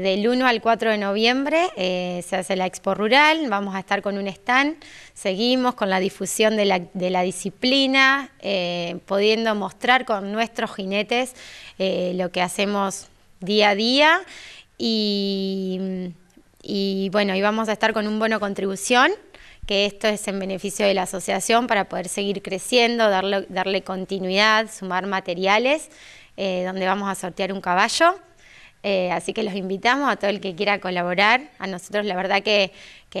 Del 1 al 4 de noviembre eh, se hace la Expo Rural, vamos a estar con un stand, seguimos con la difusión de la, disciplina, eh, pudiendo mostrar con nuestros jinetes eh, lo que hacemos día a día y, bueno, y vamos a estar con un bono contribución que esto es en beneficio de la asociación para poder seguir creciendo, darle, darle continuidad, sumar materiales, donde vamos a sortear un caballo. Eh, así que los invitamos a todo el que quiera colaborar. A nosotros la verdad que,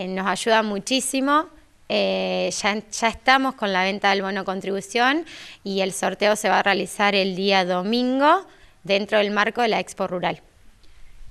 nos ayuda muchísimo. Eh, ya, estamos con la venta del bono contribución y el sorteo se va a realizar el día domingo dentro del marco de la Expo Rural.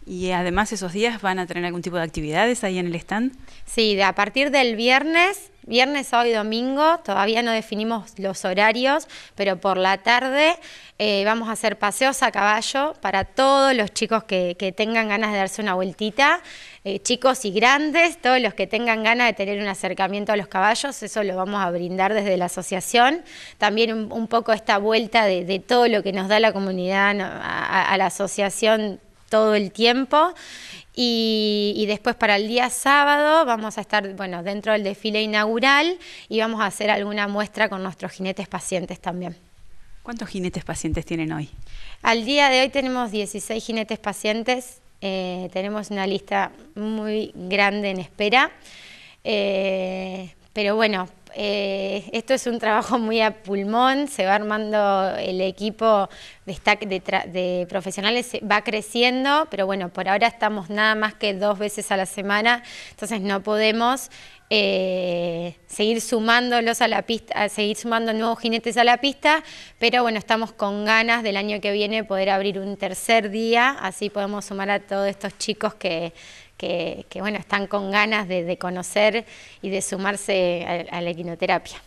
Y además esos días van a tener algún tipo de actividades ahí en el stand. Sí, a partir del viernes, viernes, sábado y domingo, todavía no definimos los horarios, pero por la tarde eh, vamos a hacer paseos a caballo para todos los chicos que, tengan ganas de darse una vueltita, eh, chicos y grandes, todos los que tengan ganas de tener un acercamiento a los caballos, eso lo vamos a brindar desde la asociación. También un, poco esta vuelta de, todo lo que nos da la comunidad a la asociación todo el tiempo. Y, después para el día sábado vamos a estar bueno, dentro del desfile inaugural y vamos a hacer alguna muestra con nuestros jinetes pacientes también. ¿Cuántos jinetes pacientes tienen hoy? Al día de hoy tenemos 16 jinetes pacientes, eh, tenemos una lista muy grande en espera, eh, pero bueno, eh, esto es un trabajo muy a pulmón, se va armando el equipo de, profesionales, va creciendo, pero bueno, por ahora estamos nada más que dos veces a la semana, entonces no podemos eh, seguir sumándolos a la pista, seguir sumando nuevos jinetes a la pista, pero bueno, estamos con ganas del año que viene poder abrir un tercer día, así podemos sumar a todos estos chicos que que, bueno, están con ganas de, conocer y de sumarse a, a la equinoterapia.